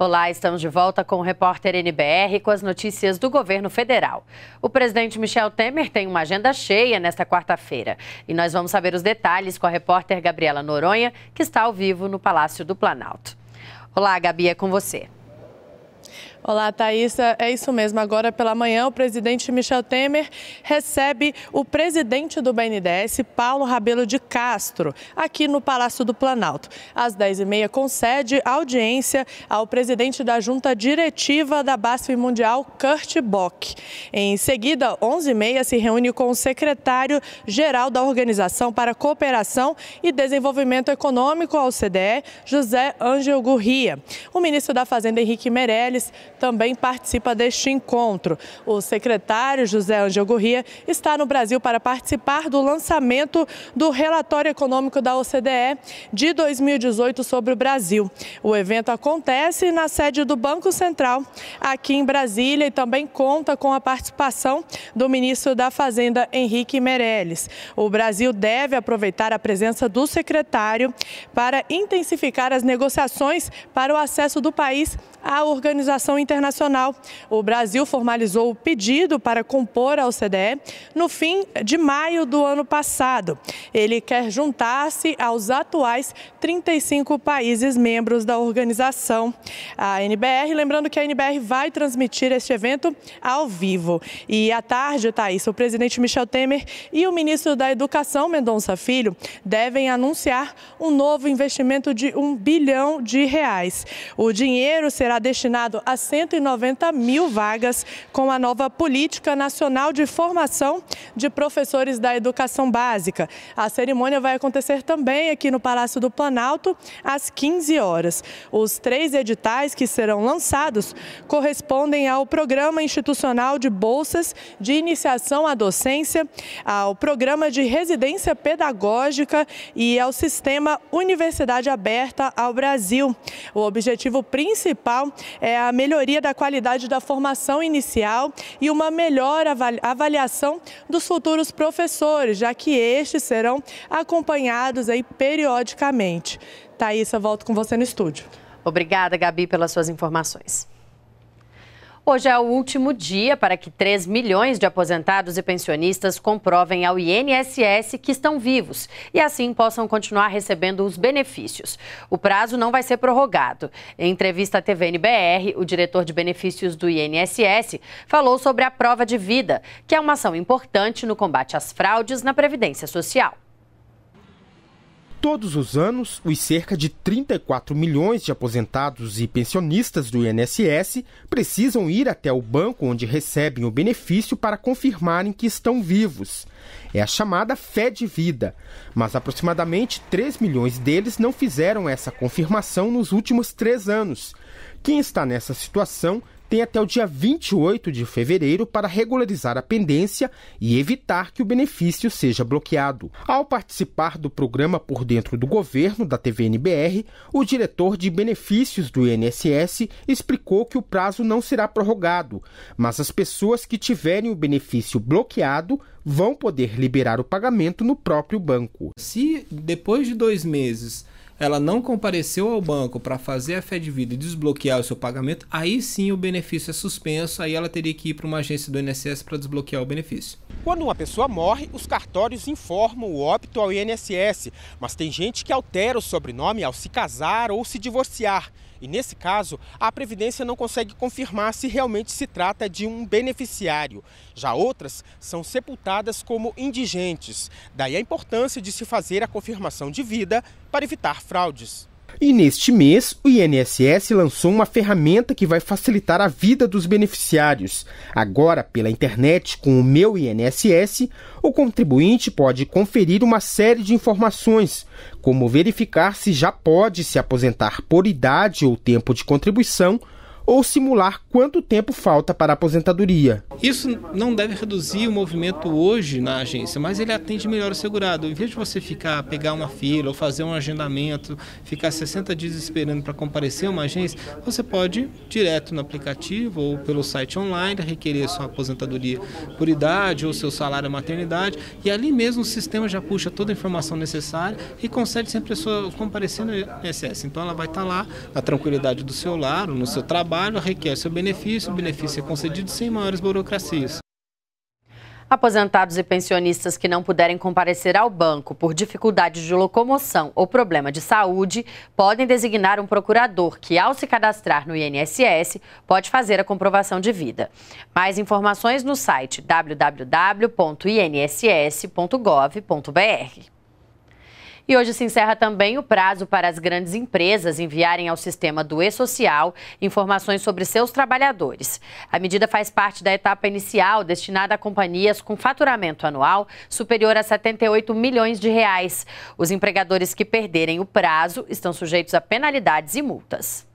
Olá, estamos de volta com o repórter NBR com as notícias do governo federal. O presidente Michel Temer tem uma agenda cheia nesta quarta-feira. E nós vamos saber os detalhes com a repórter Gabriela Noronha, que está ao vivo no Palácio do Planalto. Olá, Gabi, é com você. Olá, Thaisa. É isso mesmo. Agora pela manhã, o presidente Michel Temer recebe o presidente do BNDES, Paulo Rabelo de Castro, aqui no Palácio do Planalto. Às 10h30, concede audiência ao presidente da junta diretiva da BASF Mundial, Kurt Bock. Em seguida, 11h30, se reúne com o secretário-geral da Organização para Cooperação e Desenvolvimento Econômico, a CDE, José Ângel Gurria. O ministro da Fazenda, Henrique Meirelles, também participa deste encontro. O secretário José Angel Gurria está no Brasil para participar do lançamento do relatório econômico da OCDE de 2018 sobre o Brasil. O evento acontece na sede do Banco Central, aqui em Brasília, e também conta com a participação do ministro da Fazenda, Henrique Meirelles. O Brasil deve aproveitar a presença do secretário para intensificar as negociações para o acesso do país à organização internacional. O Brasil formalizou o pedido para compor a OCDE no fim de maio do ano passado. Ele quer juntar-se aos atuais 35 países membros da organização. A NBR, lembrando que a NBR vai transmitir este evento ao vivo. E à tarde, Thaís, o presidente Michel Temer e o ministro da Educação, Mendonça Filho, devem anunciar um novo investimento de um bilhão de reais. O dinheiro será destinado a 190 mil vagas com a nova Política Nacional de Formação de Professores da Educação Básica. A cerimônia vai acontecer também aqui no Palácio do Planalto, às 15 horas. Os três editais que serão lançados correspondem ao Programa Institucional de Bolsas de Iniciação à Docência, ao Programa de Residência Pedagógica e ao Sistema Universidade Aberta ao Brasil. O objetivo principal é a melhoria melhoria da qualidade da formação inicial e uma melhor avaliação dos futuros professores, já que estes serão acompanhados aí periodicamente. Thaís, eu volto com você no estúdio. Obrigada, Gabi, pelas suas informações. Hoje é o último dia para que 3 milhões de aposentados e pensionistas comprovem ao INSS que estão vivos e assim possam continuar recebendo os benefícios. O prazo não vai ser prorrogado. Em entrevista à TVNBR, o diretor de benefícios do INSS falou sobre a prova de vida, que é uma ação importante no combate às fraudes na Previdência Social. Todos os anos, os cerca de 34 milhões de aposentados e pensionistas do INSS precisam ir até o banco onde recebem o benefício para confirmarem que estão vivos. É a chamada fé de vida, mas aproximadamente 3 milhões deles não fizeram essa confirmação nos últimos três anos. Quem está nessa situação tem até o dia 28 de fevereiro para regularizar a pendência e evitar que o benefício seja bloqueado. Ao participar do programa Por Dentro do Governo da TVNBR, o diretor de benefícios do INSS explicou que o prazo não será prorrogado, mas as pessoas que tiverem o benefício bloqueado vão poder liberar o pagamento no próprio banco. Se depois de dois meses ela não compareceu ao banco para fazer a fé de vida e desbloquear o seu pagamento, aí sim o benefício é suspenso, aí ela teria que ir para uma agência do INSS para desbloquear o benefício. Quando uma pessoa morre, os cartórios informam o óbito ao INSS, mas tem gente que altera o sobrenome ao se casar ou se divorciar. E nesse caso, a Previdência não consegue confirmar se realmente se trata de um beneficiário. Já outras são sepultadas como indigentes. Daí a importância de se fazer a confirmação de vida para evitar fraudes. E neste mês, o INSS lançou uma ferramenta que vai facilitar a vida dos beneficiários. Agora, pela internet, com o Meu INSS, o contribuinte pode conferir uma série de informações, como verificar se já pode se aposentar por idade ou tempo de contribuição ou simular quanto tempo falta para a aposentadoria. Isso não deve reduzir o movimento hoje na agência, mas ele atende melhor o segurado. Em vez de você ficar, pegar uma fila ou fazer um agendamento, ficar 60 dias esperando para comparecer uma agência, você pode direto no aplicativo ou pelo site online requerer sua aposentadoria por idade ou seu salário maternidade e ali mesmo o sistema já puxa toda a informação necessária e concede sempre a pessoa comparecer no INSS. Então ela vai estar lá na tranquilidade do seu lar, no seu trabalho trabalho requer seu benefício, o benefício é concedido sem maiores burocracias. Aposentados e pensionistas que não puderem comparecer ao banco por dificuldade de locomoção ou problema de saúde podem designar um procurador que, ao se cadastrar no INSS, pode fazer a comprovação de vida. Mais informações no site www.inss.gov.br. E hoje se encerra também o prazo para as grandes empresas enviarem ao sistema do E-Social informações sobre seus trabalhadores. A medida faz parte da etapa inicial destinada a companhias com faturamento anual superior a 78 milhões de reais. Os empregadores que perderem o prazo estão sujeitos a penalidades e multas.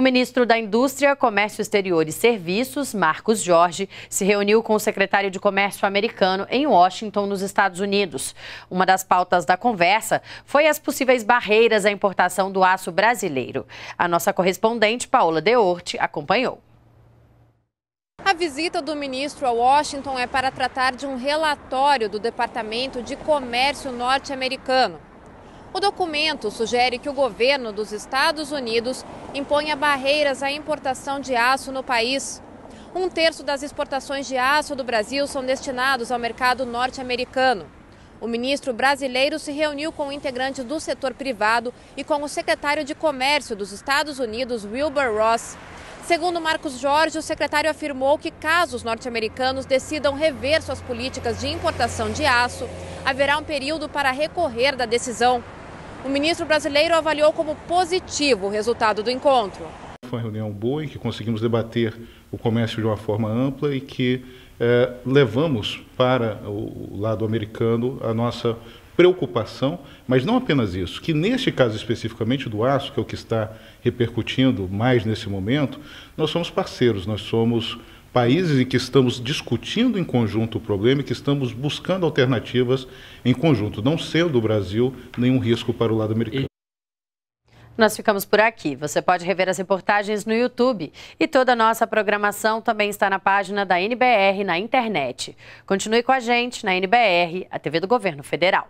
O ministro da Indústria, Comércio Exterior e Serviços, Marcos Jorge, se reuniu com o secretário de Comércio americano em Washington, nos Estados Unidos. Uma das pautas da conversa foi as possíveis barreiras à importação do aço brasileiro. A nossa correspondente, Paola Deorte, acompanhou. A visita do ministro a Washington é para tratar de um relatório do Departamento de Comércio norte-americano. O documento sugere que o governo dos Estados Unidos imponha barreiras à importação de aço no país. Um terço das exportações de aço do Brasil são destinados ao mercado norte-americano. O ministro brasileiro se reuniu com integrantes do setor privado e com o secretário de Comércio dos Estados Unidos, Wilbur Ross. Segundo Marcos Jorge, o secretário afirmou que caso os norte-americanos decidam rever suas políticas de importação de aço, haverá um período para recorrer da decisão o ministro brasileiro avaliou como positivo o resultado do encontro. Foi uma reunião boa em que conseguimos debater o comércio de uma forma ampla e que eh, levamos para o lado americano a nossa preocupação, mas não apenas isso, que neste caso especificamente do aço, que é o que está repercutindo mais nesse momento, nós somos parceiros, nós somos países em que estamos discutindo em conjunto o problema e que estamos buscando alternativas em conjunto, não sendo o Brasil nenhum risco para o lado americano. Nós ficamos por aqui. Você pode rever as reportagens no YouTube. E toda a nossa programação também está na página da NBR na internet. Continue com a gente na NBR, a TV do Governo Federal.